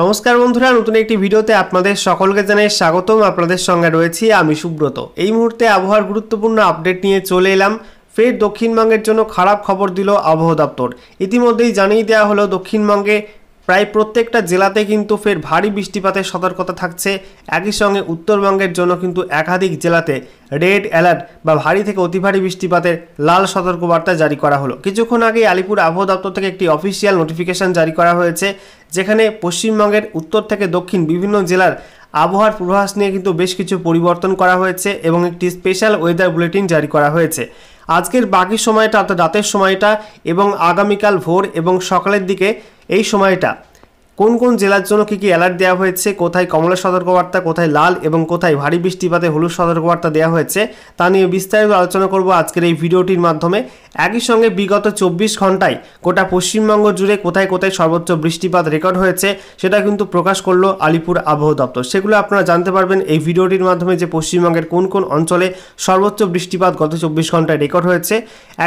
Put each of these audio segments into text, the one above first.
নমস্কার বন্ধুরা নতুন একটি ভিডিওতে আপনাদের সকলকে জানাই স্বাগতম আপনাদের সঙ্গে রয়েছি আমি সুব্রত এই মুহূর্তে আবহাওয়ার গুরুত্বপূর্ণ আপডেট নিয়ে চলে এলাম ফের দক্ষিণবঙ্গের জন্য খারাপ খবর দিল আবহাওয়া দপ্তর ইতিমধ্যেই জানিয়ে দেওয়া হলো দক্ষিণবঙ্গে প্রায় প্রত্যেকটা জেলাতে কিন্তু ফের ভারী বৃষ্টিপাতের সতর্কতা থাকছে একই সঙ্গে উত্তরবঙ্গের জন্য কিন্তু একাধিক জেলাতে রেড অ্যালার্ট বা ভারী থেকে অতি ভারী বৃষ্টিপাতের লাল সতর্কবার্তা জারি করা হলো কিছুক্ষণ আগে আলিপুর আবহাওয়া দপ্তর থেকে একটি অফিসিয়াল নোটিফিকেশন জারি করা হয়েছে যেখানে পশ্চিমবঙ্গের উত্তর থেকে দক্ষিণ বিভিন্ন জেলার আবহাওয়ার পূর্বাভাস নিয়ে কিন্তু বেশ কিছু পরিবর্তন করা হয়েছে এবং একটি স্পেশাল ওয়েদার বুলেটিন জারি করা হয়েছে আজকের বাকি সময়টা অর্থাৎ রাতের সময়টা এবং আগামীকাল ভোর এবং সকালের দিকে এই সময়টা কোন কোন জেলার জন্য কী কী অ্যালার্ট দেওয়া হয়েছে কোথায় কমলা সতর্কবার্তা কোথায় লাল এবং কোথায় ভারী বৃষ্টিপাতে হলুদ সতর্কবার্তা দেওয়া হয়েছে তা নিয়ে বিস্তারিত আলোচনা করব আজকের এই ভিডিওটির মাধ্যমে একই সঙ্গে বিগত চব্বিশ ঘন্টায় গোটা পশ্চিমবঙ্গ জুড়ে কোথায় কোথায় সর্বোচ্চ বৃষ্টিপাত রেকর্ড হয়েছে সেটা কিন্তু প্রকাশ করলো আলিপুর আবহাওয়া দপ্তর সেগুলো আপনারা জানতে পারবেন এই ভিডিওটির মাধ্যমে যে পশ্চিমবঙ্গের কোন কোন অঞ্চলে সর্বোচ্চ বৃষ্টিপাত গত চব্বিশ ঘন্টায় রেকর্ড হয়েছে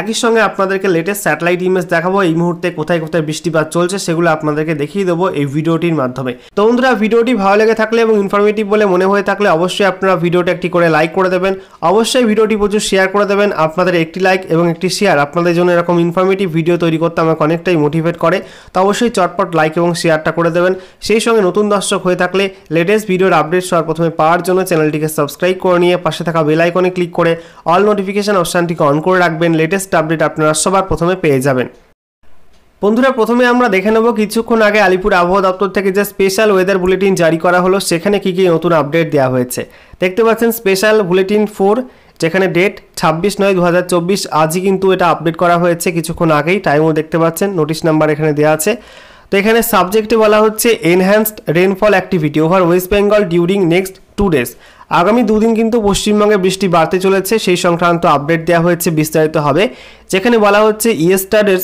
একই সঙ্গে আপনাদেরকে লেটেস্ট স্যাটেলাইট ইমেজ দেখাবো এই মুহূর্তে কোথায় কোথায় বৃষ্টিপাত চলছে সেগুলো আপনাদেরকে দেখিয়ে দেবো এই ভিডিওটির মাধ্যমে তো বন্ধুরা ভিডিওটি ভালো লেগে থাকলে এবং ইনফরমেটিভ বলে মনে হয়ে থাকলে অবশ্যই আপনারা ভিডিওটা একটি করে লাইক করে দেবেন অবশ্যই ভিডিওটি প্রচুর শেয়ার করে দেবেন আপনাদের একটি লাইক এবং একটি শেয়ার আপনাদের জন্য এরকম ইনফরমেটিভ ভিডিও তৈরি করতে আমাকে অনেকটাই মোটিভেট করে তো অবশ্যই চটপট লাইক এবং শেয়ারটা করে দেবেন সেই সঙ্গে নতুন দর্শক হয়ে থাকলে লেটেস্ট ভিডিওর আপডেট সবার প্রথমে পাওয়ার জন্য চ্যানেলটিকে সাবস্ক্রাইব করে নিয়ে পাশে থাকা বেল আইকনে ক্লিক করে অল নোটিফিকেশান অপশানটিকে অন করে রাখবেন লেটেস্ট আপডেট আপনারা সবার প্রথমে পেয়ে যাবেন বন্ধুরা প্রথমে আমরা দেখে নেব কিছুক্ষণ আগে আলিপুর আবহাওয়া দপ্তর থেকে যে স্পেশাল ওয়েদার বুলেটিন জারি করা হলো সেখানে কী কী নতুন আপডেট দেওয়া হয়েছে দেখতে পাচ্ছেন স্পেশাল বুলেটিন ফোর যেখানে ডেট ছাব্বিশ নয় দু আজই কিন্তু এটা আপডেট করা হয়েছে কিছুক্ষণ আগেই টাইমও দেখতে পাচ্ছেন নোটিশ নাম্বার এখানে দেওয়া আছে তো এখানে সাবজেক্টে বলা হচ্ছে enhanced rainfall activity over West Bengal during next two days আগামী দুদিন কিন্তু পশ্চিমবঙ্গে বৃষ্টি বাড়তে চলেছে সেই সংক্রান্ত আপডেট দেওয়া হয়েছে বিস্তারিত হবে যেখানে বলা হচ্ছে ইয়েস্টারের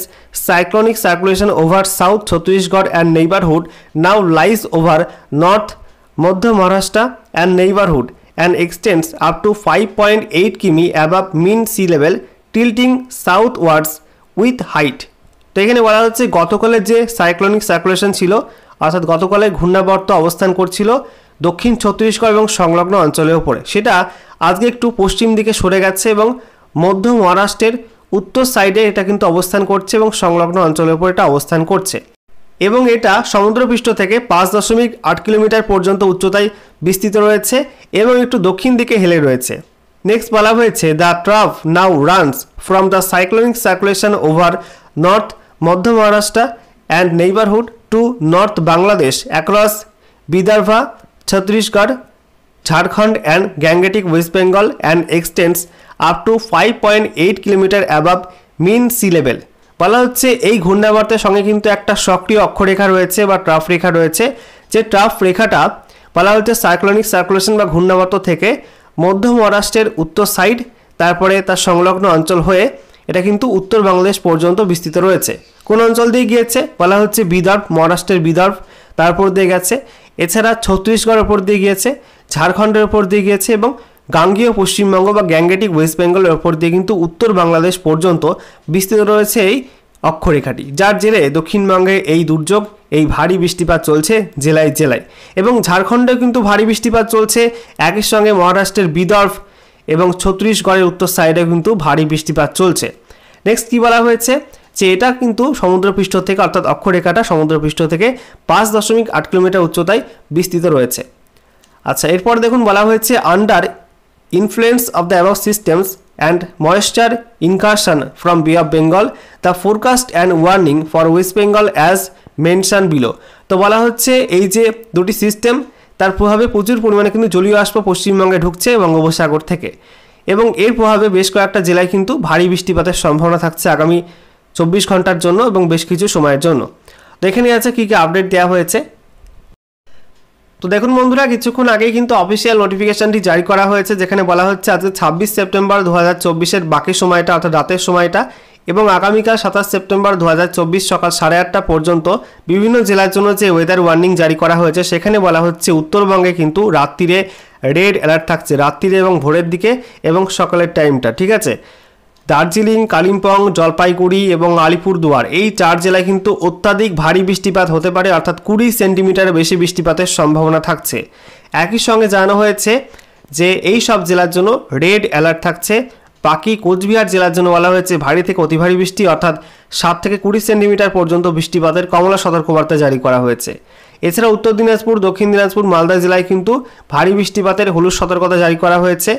cyclonic circulation over south Chhattisgarh and neighbourhood now lies over north Madhya Maharashtra and neighbourhood and extends up to five point eight km above mean sea level tilting southwards with height তো এখানে বলা হচ্ছে গতকালের যে সাইক্লোনিক সার্কুলেশন ছিল অর্থাৎ গতকালের ঘূর্ণাবর্ত অবস্থান করছিল দক্ষিণ ছত্তিশগড় এবং সংলগ্ন অঞ্চলেও পড়ে সেটা আজকে একটু পশ্চিম দিকে সরে গেছে এবং মধ্য মহারাষ্ট্রের উত্তর সাইডে এটা কিন্তু অবস্থান করছে এবং সংলগ্ন অঞ্চলের উপর এটা অবস্থান করছে এবং এটা সমুদ্রপৃষ্ঠ থেকে পাঁচ দশমিক আট কিলোমিটার পর্যন্ত উচ্চতায় বিস্তৃত রয়েছে এবং একটু দক্ষিণ দিকে হেলে রয়েছে নেক্সট বলা হয়েছে the trough now runs from the cyclonic circulation over north Madhya Maharashtra and neighbourhood to north Bangladesh across Vidarbha Chhattisgarh, Jharkhand and Gangetic West Bengal and extends up to 5.8 km above mean sea level. বলা হচ্ছে এই ঘূর্ণাবর্তের সঙ্গে কিন্তু একটা সক্রিয় অক্ষরেখা রয়েছে বা ট্রাফ রেখা রয়েছে যে ট্রাফ রেখাটা বলা হচ্ছে সাইক্লোনিক সার্কুলেশন বা ঘূর্ণাবর্ত থেকে মধ্য মহারাষ্ট্রের উত্তর সাইড তারপরে তার সংলগ্ন অঞ্চল হয়ে এটা কিন্তু উত্তর বাংলাদেশ পর্যন্ত বিস্তৃত রয়েছে কোন অঞ্চল দিয়ে গিয়েছে বলা হচ্ছে বিদর্ভ মহারাষ্ট্রের বিদর্ভ তারপর দিয়ে গেছে এছাড়া ছত্তিশগড়ের ওপর দিয়ে গিয়েছে ঝাড়খণ্ডের ওপর দিয়ে গিয়েছে এবং গাঙ্গীয় পশ্চিমবঙ্গ বা গ্যাঙ্গেটিক ওয়েস্ট বেঙ্গলের ওপর দিয়ে কিন্তু উত্তর বাংলাদেশ পর্যন্ত বিস্তৃত রয়েছে এই অক্ষরেখাটি যার জেরে দক্ষিণবঙ্গে এই দুর্যোগ এই ভারী বৃষ্টিপাত চলছে জেলায় জেলায় এবং ঝাড়খণ্ডেও কিন্তু ভারী বৃষ্টিপাত চলছে একই সঙ্গে মহারাষ্ট্রের বিদর্ভ এবং ছত্তিশগড়ের উত্তর সাইডে কিন্তু ভারী বৃষ্টিপাত চলছে নেক্সট কী বলা হয়েছে যে এটা কিন্তু সমুদ্রপৃষ্ঠ থেকে অর্থাৎ অক্ষরেখাটা সমুদ্রপৃষ্ঠ থেকে পাঁচ দশমিক আট কিলোমিটার উচ্চতায় বিস্তৃত রয়েছে আচ্ছা এরপর দেখুন বলা হয়েছে আন্ডার ইনফ্লুয়েন্স অফ দ্য অ্যাভ systems and moisture incursion from bay of Bengal the forecast and warning for West Bengal as mention below তো বলা হচ্ছে এই যে দুটি সিস্টেম তার প্রভাবে প্রচুর পরিমাণে কিন্তু জলীয় বাষ্প পশ্চিমবঙ্গে ঢুকছে বঙ্গোপসাগর থেকে এবং এর প্রভাবে বেশ কয়েকটা জেলায় কিন্তু ভারী বৃষ্টিপাতের সম্ভাবনা থাকছে আগামী চব্বিশ ঘন্টার জন্য এবং বেশ কিছু সময়ের জন্য তো নিয়ে আছে কী কী আপডেট দেওয়া হয়েছে তো দেখুন বন্ধুরা কিছুক্ষণ আগেই কিন্তু অফিসিয়াল নোটিফিকেশানটি জারি করা হয়েছে যেখানে বলা হচ্ছে আজকে ছাব্বিশ সেপ্টেম্বর দু হাজার বাকি সময়টা অর্থাৎ রাতের সময়টা এবং আগামীকাল সাতাশ সেপ্টেম্বর দু সকাল সাড়ে আটটা পর্যন্ত বিভিন্ন জেলার জন্য যে ওয়েদার ওয়ার্নিং জারি করা হয়েছে সেখানে বলা হচ্ছে উত্তরবঙ্গে কিন্তু রাত্রিরে রেড অ্যালার্ট থাকছে রাত্রিরে এবং ভোরের দিকে এবং সকালের টাইমটা ঠিক আছে দার্জিলিং কালিম্পং জলপাইগুড়ি এবং আলিপুরদুয়ার এই চার জেলায় কিন্তু অত্যাধিক ভারী বৃষ্টিপাত হতে পারে অর্থাৎ কুড়ি সেন্টিমিটারের বেশি বৃষ্টিপাতের সম্ভাবনা থাকছে একই সঙ্গে জানানো হয়েছে যে এই সব জেলার জন্য রেড অ্যালার্ট থাকছে বাকি কোচবিহার জেলার জন্য বলা হয়েছে ভারী থেকে অতি ভারী বৃষ্টি অর্থাৎ সাত থেকে কুড়ি সেন্টিমিটার পর্যন্ত বৃষ্টিপাতের কমলা সতর্কবার্তা জারি করা হয়েছে এছাড়া উত্তর দিনাজপুর দক্ষিণ দিনাজপুর মালদা জেলায় কিন্তু ভারী বৃষ্টিপাতের হলুদ সতর্কতা জারি করা হয়েছে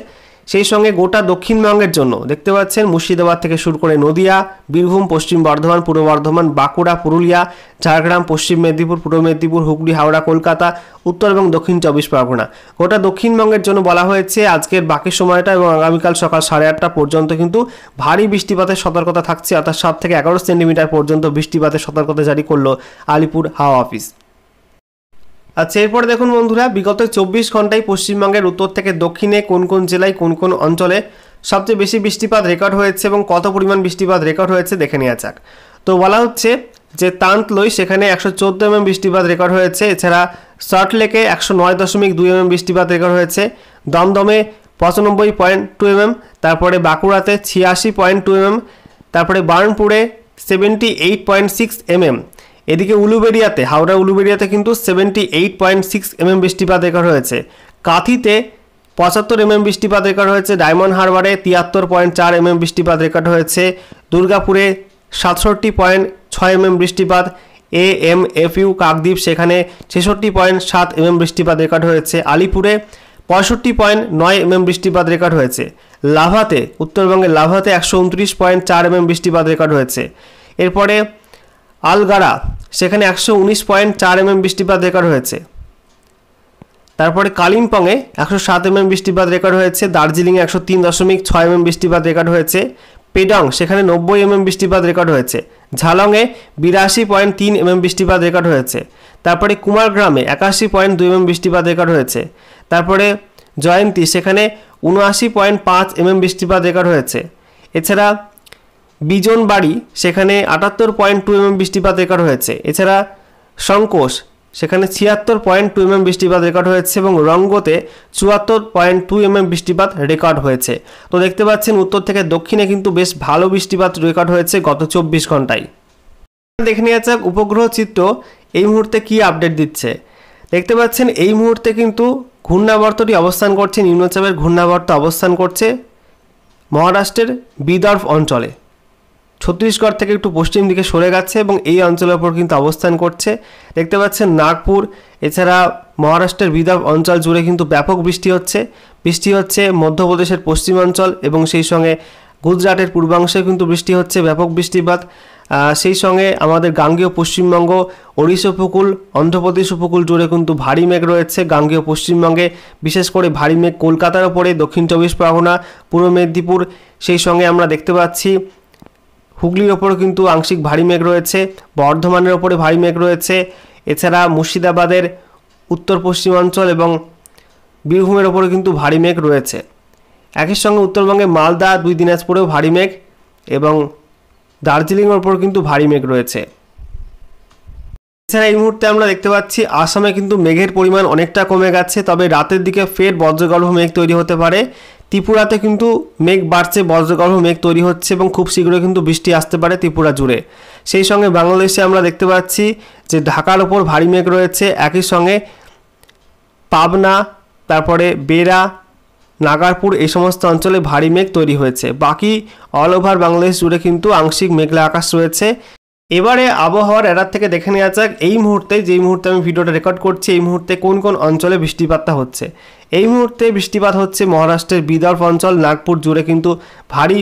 সেই সঙ্গে গোটা দক্ষিণবঙ্গের জন্য দেখতে পাচ্ছেন মুর্শিদাবাদ থেকে শুরু করে নদিয়া বীরভূম পশ্চিম বর্ধমান পূর্ব বর্ধমান বাঁকুড়া পুরুলিয়া ঝাড়গ্রাম পশ্চিম মেদিনীপুর পূর্ব মেদিনীপুর হুগলি হাওড়া কলকাতা উত্তর এবং দক্ষিণ চব্বিশ পরগনা গোটা দক্ষিণবঙ্গের জন্য বলা হয়েছে আজকের বাকি সময়টা এবং আগামীকাল সকাল সাড়ে আটটা পর্যন্ত কিন্তু ভারী বৃষ্টিপাতের সতর্কতা থাকছে অর্থাৎ সাত থেকে এগারো সেন্টিমিটার পর্যন্ত বৃষ্টিপাতের সতর্কতা জারি করলো আলিপুর হাওয়া অফিস আচ্ছা এরপরে দেখুন বন্ধুরা বিগত চব্বিশ ঘন্টায় পশ্চিমবঙ্গের উত্তর থেকে দক্ষিণে কোন কোন জেলায় কোন কোন অঞ্চলে সবচেয়ে বেশি বৃষ্টিপাত রেকর্ড হয়েছে এবং কত পরিমাণ বৃষ্টিপাত রেকর্ড হয়েছে দেখে নেওয়া যাক তো বলা হচ্ছে যে তান্তলই সেখানে একশো চোদ্দো এমএম mm বৃষ্টিপাত রেকর্ড হয়েছে এছাড়া সল্টলেকে একশো নয় দশমিক দুই এমএম mm বৃষ্টিপাত রেকর্ড হয়েছে দমদমে পঁচানব্বই পয়েন্ট টু এমএম mm, তারপরে বাঁকুড়াতে ছিয়াশি পয়েন্ট টু এমএম তারপরে বার্নপুরে seventy eight point six MM এদিকে উলুবেড়িয়াতে হাওড়া উলুবেড়িয়াতে কিন্তু seventy eight point six MM বৃষ্টিপাত রেকর্ড হয়েছে কাঁথিতে পঁচাত্তর এমএম mm বৃষ্টিপাত রেকর্ড হয়েছে ডায়মন্ড হারবারে তিয়াত্তর পয়েন্ট চার এমএম mm বৃষ্টিপাত রেকর্ড হয়েছে দুর্গাপুরে সাতষট্টি পয়েন্ট ছয় এমএম mm বৃষ্টিপাত A M F U Kakdwip সেখানে ছেষট্টি পয়েন্ট সাত এমএম বৃষ্টিপাত রেকর্ড হয়েছে আলিপুরে পঁয়ষট্টি পয়েন্ট নয় এমএম বৃষ্টিপাত রেকর্ড হয়েছে লাভাতে উত্তরবঙ্গের লাভাতে একশো উনত্রিশ পয়েন্ট চার এমএম বৃষ্টিপাত রেকর্ড হয়েছে এরপরে আলগারা সেখানে একশো উনিশ পয়েন্ট চার এমএম বৃষ্টিপাত রেকর্ড হয়েছে তারপরে কালিম্পংয়ে একশো সাত এমএম বৃষ্টিপাত রেকর্ড হয়েছে দার্জিলিংয়ে একশো তিন দশমিক ছয় এমএম বৃষ্টিপাত রেকর্ড হয়েছে পেডং সেখানে নব্বই এমএম বৃষ্টিপাত রেকর্ড হয়েছে ঝালংয়ে বিরাশি পয়েন্ট তিন এমএম বৃষ্টিপাত রেকর্ড হয়েছে তারপরে কুমারগ্রামে একাশি পয়েন্ট দুই এমএম বৃষ্টিপাত রেকর্ড হয়েছে তারপরে জয়ন্তী সেখানে উনআশি পয়েন্ট পাঁচ এমএম বৃষ্টিপাত রেকর্ড হয়েছে এছাড়া বিজন বাড়ি সেখানে আটাত্তর পয়েন্ট টু এমএম বৃষ্টিপাত রেকর্ড হয়েছে এছাড়া সংকোষ সেখানে ছিয়াত্তর পয়েন্ট টু এমএম বৃষ্টিপাত রেকর্ড হয়েছে এবং রঙ্গতে চুয়াত্তর পয়েন্ট টু এমএম বৃষ্টিপাত রেকর্ড হয়েছে তো দেখতে পাচ্ছেন উত্তর থেকে দক্ষিণে কিন্তু বেশ ভালো বৃষ্টিপাত রেকর্ড হয়েছে গত চব্বিশ ঘন্টায় দেখে নেওয়া যাক উপগ্রহ চিত্র এই মুহূর্তে কি আপডেট দিচ্ছে দেখতে পাচ্ছেন এই মুহূর্তে কিন্তু ঘূর্ণাবর্তটি অবস্থান করছে নিম্নচাপের ঘূর্ণাবর্ত অবস্থান করছে মহারাষ্ট্রের বিদর্ভ অঞ্চলে ছত্তিশগড় থেকে একটু পশ্চিম দিকে সরে গেছে এবং এই অঞ্চলের উপর কিন্তু অবস্থান করছে দেখতে পাচ্ছেন নাগপুর এছাড়া মহারাষ্ট্রের বিদর্ভ অঞ্চল জুড়ে কিন্তু ব্যাপক বৃষ্টি হচ্ছে বৃষ্টি হচ্ছে মধ্যপ্রদেশের পশ্চিমাঞ্চল এবং সেই সঙ্গে গুজরাটের পূর্বাংশে কিন্তু বৃষ্টি হচ্ছে ব্যাপক বৃষ্টিপাত সেই সঙ্গে আমাদের গাঙ্গীয় পশ্চিমবঙ্গ ওড়িশা উপকূল অন্ধ্রপ্রদেশ উপকূল জুড়ে কিন্তু ভারী মেঘ রয়েছে গাঙ্গীয় পশ্চিমবঙ্গে বিশেষ করে ভারী মেঘ কলকাতার ওপরে দক্ষিণ চব্বিশ পরগনা পূর্ব মেদিনীপুর সেই সঙ্গে আমরা দেখতে পাচ্ছি হুগলির ওপরও কিন্তু আংশিক ভারী মেঘ রয়েছে বর্ধমানের ওপরে ভারী মেঘ রয়েছে এছাড়া মুর্শিদাবাদের উত্তর পশ্চিমাঞ্চল এবং বীরভূমের ওপরে কিন্তু ভারী মেঘ রয়েছে একই সঙ্গে উত্তরবঙ্গে মালদা দুই দিনাজপুরেও ভারী মেঘ এবং দার্জিলিংয়ের ওপর কিন্তু ভারী মেঘ রয়েছে এছাড়া এই মুহূর্তে আমরা দেখতে পাচ্ছি আসামে কিন্তু মেঘের পরিমাণ অনেকটা কমে গেছে তবে রাতের দিকে ফের বজ্রগর্ভ মেঘ তৈরি হতে পারে ত্রিপুরাতে কিন্তু মেঘ বাড়ছে বজ্রগর্ভ মেঘ তৈরি হচ্ছে এবং খুব শীঘ্রই কিন্তু বৃষ্টি আসতে পারে ত্রিপুরা জুড়ে সেই সঙ্গে বাংলাদেশে আমরা দেখতে পাচ্ছি যে ঢাকার ওপর ভারী মেঘ রয়েছে একই সঙ্গে পাবনা তারপরে বেড়া নাগারপুর এই সমস্ত অঞ্চলে ভারী মেঘ তৈরি হয়েছে বাকি অল ওভার বাংলাদেশ জুড়ে কিন্তু আংশিক মেঘলা আকাশ রয়েছে এবারে আবহাওয়ার এরার থেকে দেখে নেওয়া যাক এই মুহূর্তে যেই মুহূর্তে আমি ভিডিওটা রেকর্ড করছি এই মুহূর্তে কোন কোন অঞ্চলে বৃষ্টিপাতটা হচ্ছে এই মুহূর্তে বৃষ্টিপাত হচ্ছে মহারাষ্ট্রের বিদর্ভ অঞ্চল নাগপুর জুড়ে কিন্তু ভারী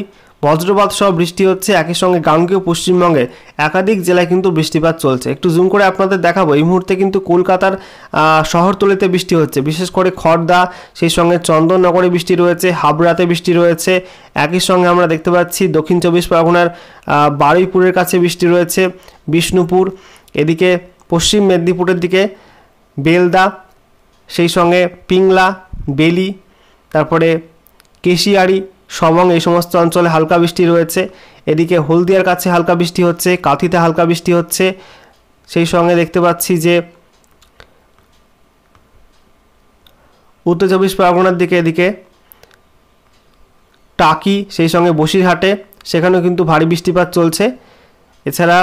বজ্রপাত সহ বৃষ্টি হচ্ছে একই সঙ্গে গাঙ্গেয় পশ্চিমবঙ্গে একাধিক জেলায় কিন্তু বৃষ্টিপাত চলছে একটু জুম করে আপনাদের দেখাবো এই মুহূর্তে কিন্তু কলকাতার শহরতলিতে বৃষ্টি হচ্ছে বিশেষ করে খড়দা সেই সঙ্গে চন্দননগরে বৃষ্টি রয়েছে হাবড়াতে বৃষ্টি রয়েছে একই সঙ্গে আমরা দেখতে পাচ্ছি দক্ষিণ চব্বিশ পরগনার বারুইপুরের কাছে বৃষ্টি রয়েছে বিষ্ণুপুর এদিকে পশ্চিম মেদিনীপুরের দিকে বেলদা সেই সঙ্গে পিংলা বেলি তারপরে কেশিয়াড়ি সবং এই সমস্ত অঞ্চলে হালকা বৃষ্টি রয়েছে এদিকে হলদিয়ার কাছে হালকা বৃষ্টি হচ্ছে কাঁথিতে হালকা বৃষ্টি হচ্ছে সেই সঙ্গে দেখতে পাচ্ছি যে উত্তর চব্বিশ পরগনার দিকে এদিকে টাকি সেই সঙ্গে বসিরহাটে সেখানেও কিন্তু ভারী বৃষ্টিপাত চলছে এছাড়া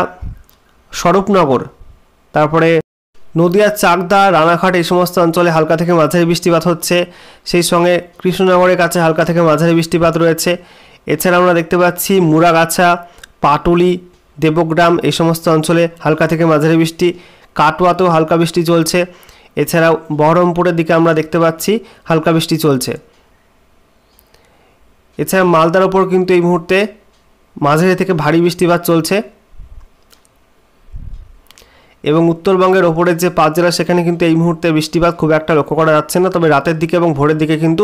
স্বরূপনগর তারপরে নদিয়া চাকদা রানাঘাট এই সমস্ত অঞ্চলে হালকা থেকে মাঝারি বৃষ্টিপাত হচ্ছে সেই সঙ্গে কৃষ্ণনগরের কাছে হালকা থেকে মাঝারি বৃষ্টিপাত রয়েছে এছাড়া আমরা দেখতে পাচ্ছি মুরাগাছা পাটুলি দেবগ্রাম এই সমস্ত অঞ্চলে হালকা থেকে মাঝারি বৃষ্টি কাটোয়াতেও হালকা বৃষ্টি চলছে এছাড়াও বহরমপুরের দিকে আমরা দেখতে পাচ্ছি হালকা বৃষ্টি চলছে এছাড়া মালদার ওপর কিন্তু এই মুহূর্তে মাঝারি থেকে ভারী বৃষ্টিপাত চলছে এবং উত্তরবঙ্গের ওপরের যে পাঁচ জেলা সেখানে কিন্তু এই মুহূর্তে বৃষ্টিপাত খুব একটা লক্ষ্য করা যাচ্ছে না তবে রাতের দিকে এবং ভোরের দিকে কিন্তু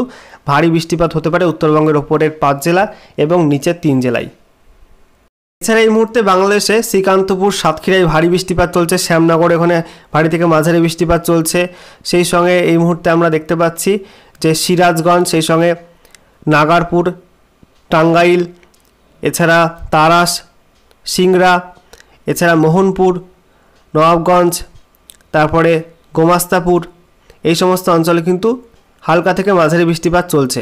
ভারী বৃষ্টিপাত হতে পারে উত্তরবঙ্গের ওপরের পাঁচ জেলা এবং নিচের তিন জেলায় এছাড়া এই মুহূর্তে বাংলাদেশে শ্রীকান্তপুর সাতক্ষীরায় ভারী বৃষ্টিপাত চলছে শ্যামনগর ওখানে ভারী থেকে মাঝারি বৃষ্টিপাত চলছে সেই সঙ্গে এই মুহূর্তে আমরা দেখতে পাচ্ছি যে সিরাজগঞ্জ সেই সঙ্গে নাগারপুর টাঙ্গাইল এছাড়া তারাস সিংরা এছাড়া মোহনপুর নবাবগঞ্জ তারপরে গোমাস্তাপুর এই সমস্ত অঞ্চলে কিন্তু হালকা থেকে মাঝারি বৃষ্টিপাত চলছে